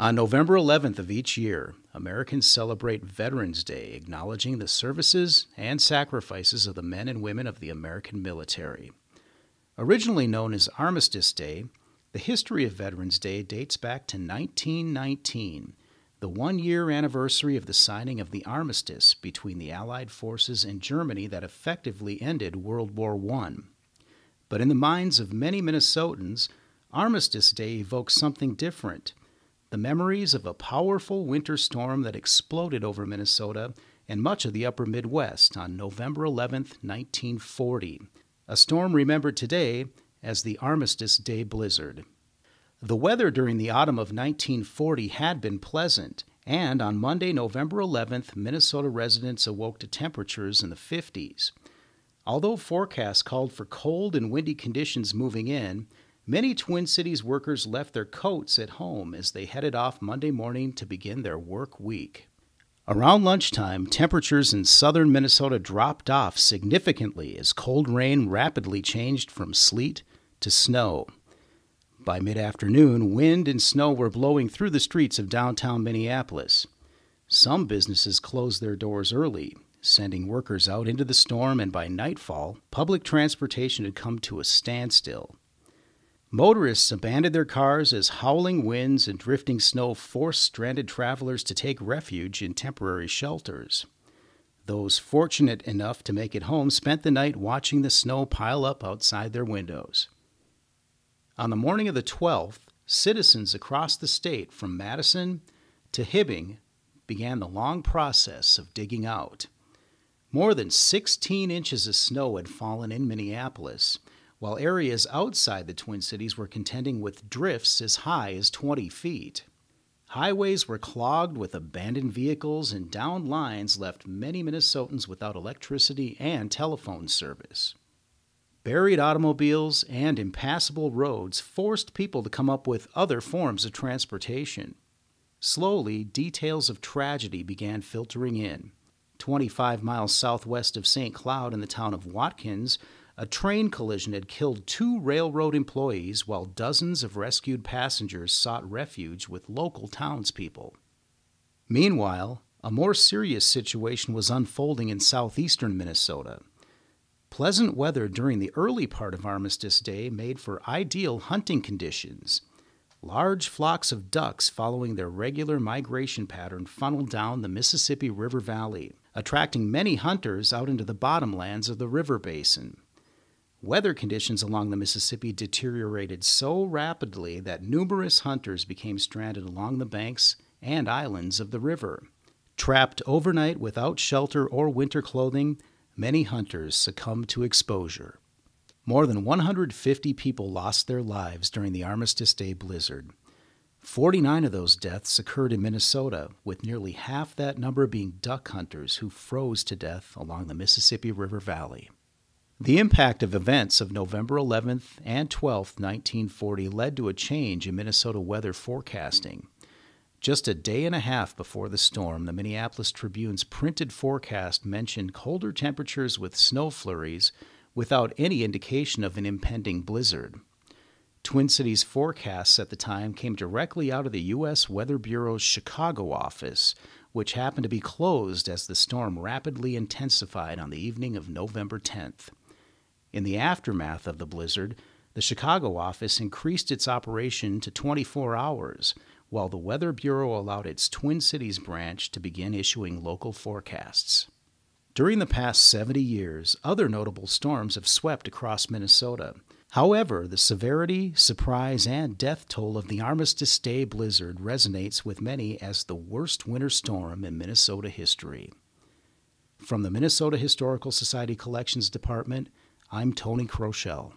On November 11th of each year, Americans celebrate Veterans Day, acknowledging the services and sacrifices of the men and women of the American military. Originally known as Armistice Day, the history of Veterans Day dates back to 1919, the one year anniversary of the signing of the armistice between the Allied forces and Germany that effectively ended World War I. But in the minds of many Minnesotans, Armistice Day evokes something different the memories of a powerful winter storm that exploded over Minnesota and much of the upper Midwest on November 11, 1940, a storm remembered today as the Armistice Day blizzard. The weather during the autumn of 1940 had been pleasant, and on Monday, November 11th, Minnesota residents awoke to temperatures in the 50s. Although forecasts called for cold and windy conditions moving in, Many Twin Cities workers left their coats at home as they headed off Monday morning to begin their work week. Around lunchtime, temperatures in southern Minnesota dropped off significantly as cold rain rapidly changed from sleet to snow. By mid afternoon, wind and snow were blowing through the streets of downtown Minneapolis. Some businesses closed their doors early, sending workers out into the storm, and by nightfall, public transportation had come to a standstill. Motorists abandoned their cars as howling winds and drifting snow forced stranded travelers to take refuge in temporary shelters. Those fortunate enough to make it home spent the night watching the snow pile up outside their windows. On the morning of the 12th, citizens across the state from Madison to Hibbing began the long process of digging out. More than 16 inches of snow had fallen in Minneapolis, while areas outside the Twin Cities were contending with drifts as high as 20 feet. Highways were clogged with abandoned vehicles, and downed lines left many Minnesotans without electricity and telephone service. Buried automobiles and impassable roads forced people to come up with other forms of transportation. Slowly, details of tragedy began filtering in. 25 miles southwest of St. Cloud in the town of Watkins, a train collision had killed two railroad employees while dozens of rescued passengers sought refuge with local townspeople. Meanwhile, a more serious situation was unfolding in southeastern Minnesota. Pleasant weather during the early part of Armistice Day made for ideal hunting conditions. Large flocks of ducks following their regular migration pattern funneled down the Mississippi River Valley, attracting many hunters out into the bottomlands of the river basin. Weather conditions along the Mississippi deteriorated so rapidly that numerous hunters became stranded along the banks and islands of the river. Trapped overnight without shelter or winter clothing, many hunters succumbed to exposure. More than 150 people lost their lives during the Armistice Day blizzard. 49 of those deaths occurred in Minnesota, with nearly half that number being duck hunters who froze to death along the Mississippi River Valley. The impact of events of November 11th and 12th, 1940, led to a change in Minnesota weather forecasting. Just a day and a half before the storm, the Minneapolis Tribune's printed forecast mentioned colder temperatures with snow flurries without any indication of an impending blizzard. Twin Cities forecasts at the time came directly out of the U.S. Weather Bureau's Chicago office, which happened to be closed as the storm rapidly intensified on the evening of November 10th. In the aftermath of the blizzard, the Chicago office increased its operation to 24 hours, while the Weather Bureau allowed its Twin Cities branch to begin issuing local forecasts. During the past 70 years, other notable storms have swept across Minnesota. However, the severity, surprise, and death toll of the Armistice Day blizzard resonates with many as the worst winter storm in Minnesota history. From the Minnesota Historical Society Collections Department, I'm Tony Crochelle.